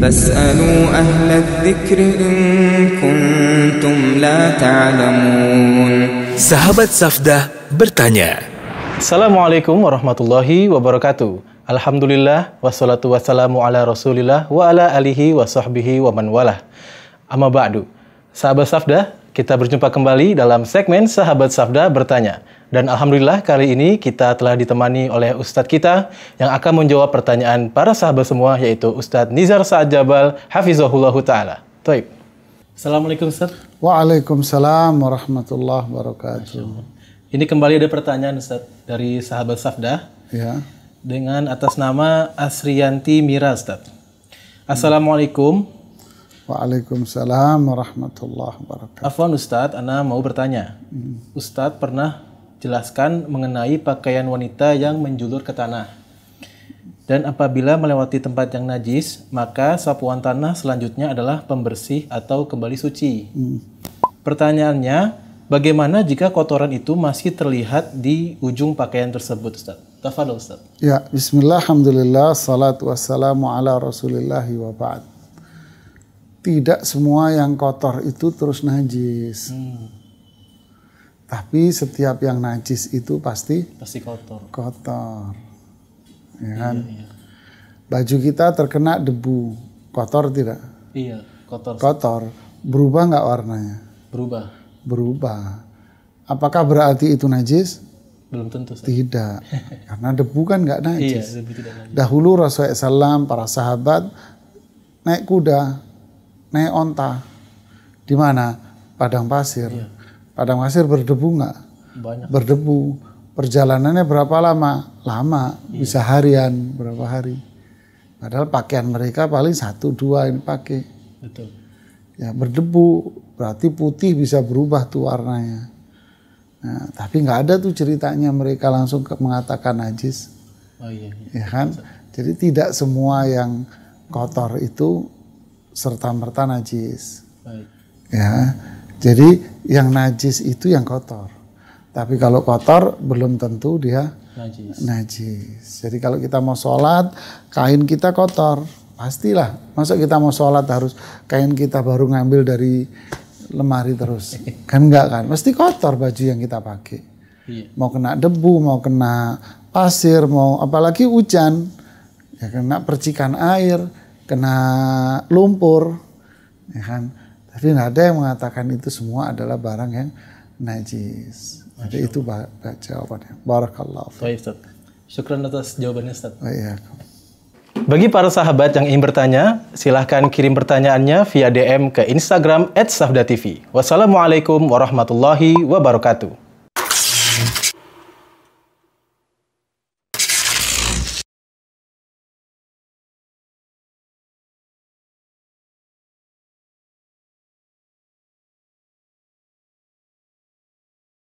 فاسألوا أهل الذكر إن كنتم لا تعلمون Sahabat Safda bertanya Assalamualaikum warahmatullahi wabarakatuh Alhamdulillah wassalatu wassalamu ala rasulillah wa ala alihi wa sahbihi wa man walah Amma ba'du Sahabat Safda, kita berjumpa kembali dalam segmen Sahabat Sabda Bertanya. Dan Alhamdulillah kali ini kita telah ditemani oleh Ustadz kita yang akan menjawab pertanyaan para sahabat semua yaitu Ustadz Nizar Sa'ad Jabal Hafizahullah Ta'ala. Taib. Assalamualaikum Ustadz. Waalaikumsalam warahmatullahi wabarakatuh. Ini kembali ada pertanyaan Ustadz dari sahabat Sabda. Ya. Dengan atas nama Asrianti Mira Ustadz. Assalamualaikum Waalaikumsalam warahmatullahi wabarakatuh. Afwan Ustadz, Ana mau bertanya. Ustadz pernah jelaskan mengenai pakaian wanita yang menjulur ke tanah. Dan apabila melewati tempat yang najis, maka sapuan tanah selanjutnya adalah pembersih atau kembali suci. Pertanyaannya, bagaimana jika kotoran itu masih terlihat di ujung pakaian tersebut, Ustadz? Tafadol, Ustaz. Ya, bismillah, alhamdulillah, salatu wassalamu ala rasulillahi wa ba'd tidak semua yang kotor itu terus najis. Hmm. Tapi setiap yang najis itu pasti pasti kotor. Kotor. Ya iya, kan? Iya, Baju kita terkena debu, kotor tidak? Iya, kotor. Kotor. Berubah nggak warnanya? Berubah. Berubah. Apakah berarti itu najis? Belum tentu. Say. Tidak, karena debu kan nggak iya, najis. Iya, najis. Dahulu Rasulullah SAW, para sahabat naik kuda, naik onta di mana padang pasir iya. padang pasir berdebu nggak berdebu perjalanannya berapa lama lama iya. bisa harian berapa hari padahal pakaian mereka paling satu dua yang pakai Betul. ya berdebu berarti putih bisa berubah tuh warnanya nah, tapi nggak ada tuh ceritanya mereka langsung ke, mengatakan najis oh, iya, iya. ya kan jadi tidak semua yang kotor itu serta merta najis. Baik. Ya. Jadi yang najis itu yang kotor. Tapi kalau kotor belum tentu dia najis. najis. Jadi kalau kita mau sholat, kain kita kotor. Pastilah. Masuk kita mau sholat harus kain kita baru ngambil dari lemari terus. Kan enggak kan? Mesti kotor baju yang kita pakai. Iya. Mau kena debu, mau kena pasir, mau apalagi hujan. Ya kena percikan air kena lumpur, ya kan? Tapi nggak ada yang mengatakan itu semua adalah barang yang najis. Jadi itu bah, jawabannya. Barakallah. Baik, Ustaz. Syukran atas jawabannya, Ustaz. Baik, oh, iya. Bagi para sahabat yang ingin bertanya, silahkan kirim pertanyaannya via DM ke Instagram @safdatv. Wassalamualaikum warahmatullahi wabarakatuh.